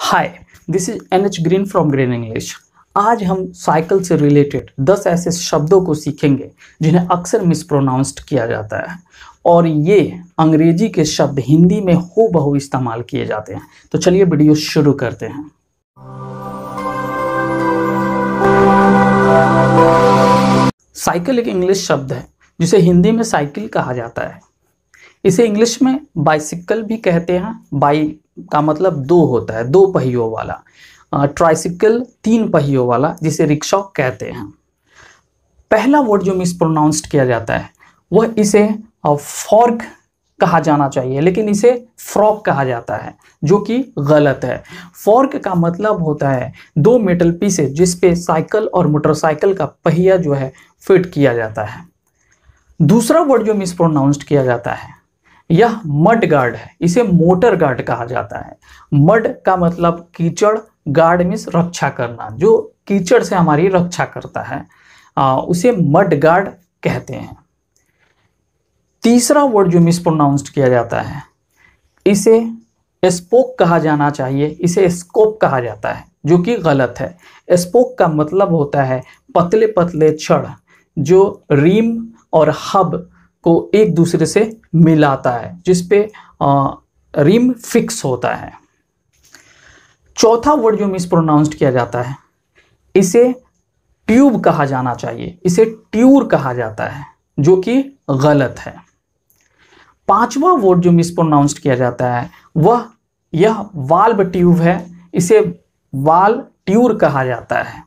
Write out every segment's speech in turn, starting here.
hi this is N H Green from Green English आज हम cycle से related दस ऐसे शब्दों को सीखेंगे जिन्हें अक्सर मिसप्रोनाउंस्ड किया जाता है और ये अंग्रेजी के शब्द हिंदी में हो बहु इस्तेमाल किए जाते हैं तो चलिए वीडियो शुरू करते हैं साइकिल एक इंग्लिश शब्द है जिसे हिंदी में साइकिल कहा जाता है इसे इंग्लिश में बाइसिकल भी कहते हैं बाई का मतलब दो होता है दो पहियों वाला ट्राइसिकल तीन पहियों वाला जिसे रिक्शा कहते हैं पहला वर्ड जो मिसप्रोनाउंस्ड किया जाता है वह इसे फॉर्क कहा जाना चाहिए लेकिन इसे फ्रॉक कहा जाता है जो कि गलत है फॉर्क का मतलब होता है दो मेटल पीसेस जिसपे साइकिल और मोटरसाइकिल का पहिया जो है फिट किया जाता है दूसरा वर्ड जो मिसप्रोनाउंस्ड किया जाता है यह मड गार्ड है इसे मोटर गार्ड कहा जाता है मड का मतलब कीचड़ गार्ड मीन्स रक्षा करना जो कीचड़ से हमारी रक्षा करता है आ, उसे मड गार्ड कहते हैं तीसरा वर्ड जो मिसप्रोनाउंस्ड किया जाता है इसे स्पोक कहा जाना चाहिए इसे स्कोप कहा जाता है जो कि गलत है स्पोक का मतलब होता है पतले पतले छड़ जो रीम और हब को एक दूसरे से मिलाता है जिसपे रिम फिक्स होता है चौथा वर्ड जो प्रोनाउंस्ड किया जाता है इसे ट्यूब कहा जाना चाहिए इसे ट्यूर कहा जाता है जो कि गलत है पांचवा वर्ड जो प्रोनाउंस्ड किया जाता है वह यह वाल्व ट्यूब है इसे वाल ट्यूर कहा जाता है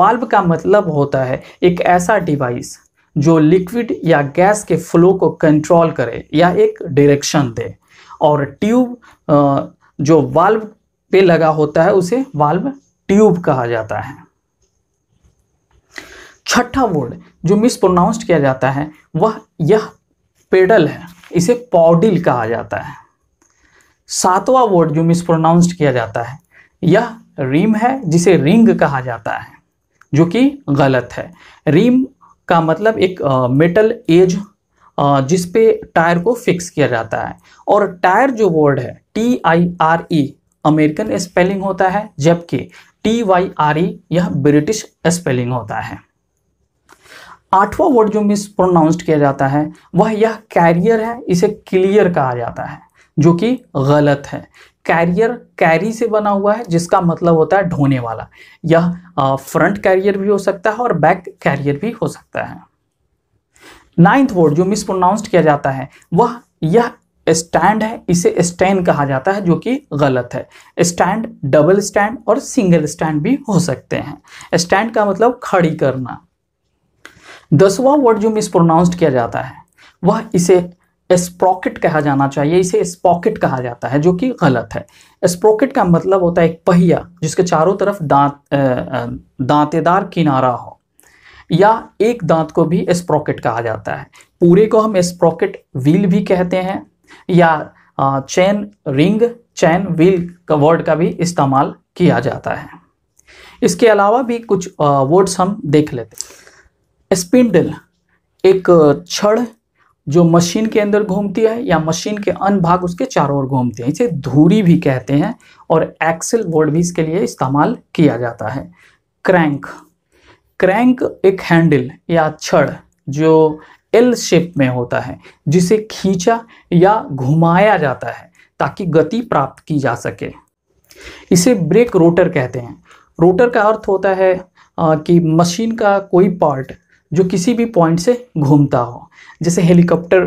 वाल्व का मतलब होता है एक ऐसा डिवाइस जो लिक्विड या गैस के फ्लो को कंट्रोल करे या एक डायरेक्शन दे और ट्यूब जो वाल्व पे लगा होता है उसे वाल्व ट्यूब कहा जाता है छठा वर्ड जो मिस प्रोनाउंस किया जाता है वह यह पेडल है इसे पॉडिल कहा जाता है सातवां वर्ड जो मिस मिसप्रोनाउंस्ड किया जाता है यह रिम है जिसे रिंग कहा जाता है जो कि गलत है रिम का मतलब एक मेटल एज जिस पे टायर को फिक्स किया जाता है और टायर जो वर्ड है T I R E American spelling होता है जबकि टी वाई आर ई यह ब्रिटिश स्पेलिंग होता है आठवां वर्ड जो मिस प्रोनाउंस्ड किया जाता है वह यह कैरियर है इसे क्लियर कहा जाता है जो कि गलत है कैरियर कैरी से बना हुआ है जिसका मतलब होता है ढोने वाला यह फ्रंट कैरियर भी हो सकता है और बैक कैरियर भी हो सकता है नाइन्थ वर्ड जो मिसप्रोनाउंस्ड किया जाता है वह यह स्टैंड है इसे स्टैंड कहा जाता है जो कि गलत है स्टैंड डबल स्टैंड और सिंगल स्टैंड भी हो सकते हैं स्टैंड का मतलब खड़ी करना दसवां वर्ड जो मिसप्रोनाउंस्ड किया जाता है वह इसे स्प्रॉकेट कहा जाना चाहिए इसे स्पॉकेट कहा जाता है जो कि गलत है स्प्रॉकेट का मतलब होता है एक पहिया जिसके चारों तरफ दांत दांतेदार किनारा हो या एक दांत को भी स्प्रॉकेट कहा जाता है पूरे को हम स्प्रॉकेट व्हील भी कहते हैं या चैन रिंग चैन व्हील का वर्ड का भी इस्तेमाल किया जाता है इसके अलावा भी कुछ वर्ड्स हम देख लेते हैं स्पिंडल एक छड़ जो मशीन के अंदर घूमती है या मशीन के अन्य भाग उसके चारों ओर घूमते हैं इसे धूरी भी कहते हैं और एक्सेल वर्ड भी इसके लिए इस्तेमाल किया जाता है क्रैंक क्रैंक एक हैंडल या छड़ जो एल शेप में होता है जिसे खींचा या घुमाया जाता है ताकि गति प्राप्त की जा सके इसे ब्रेक रोटर कहते हैं रोटर का अर्थ होता है कि मशीन का कोई पार्ट जो किसी भी पॉइंट से घूमता हो जैसे हेलीकॉप्टर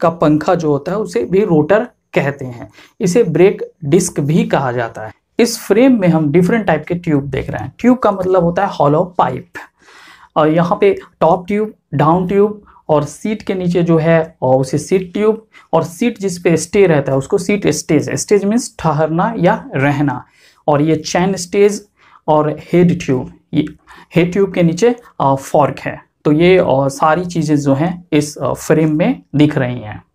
का पंखा जो होता है उसे भी रोटर कहते हैं इसे ब्रेक डिस्क भी कहा जाता है इस फ्रेम में हम डिफरेंट टाइप के ट्यूब देख रहे हैं ट्यूब का मतलब होता है हॉलो पाइप और यहाँ पे टॉप ट्यूब डाउन ट्यूब और सीट के नीचे जो है और उसे सीट ट्यूब और सीट जिस पे स्टे रहता है उसको सीट स्टेज स्टेज मीन्स ठहरना या रहना और ये चैन स्टेज और हेड ट्यूब ये हेड ट्यूब के नीचे फॉर्क है तो ये सारी चीज़ें जो हैं इस फ्रेम में दिख रही हैं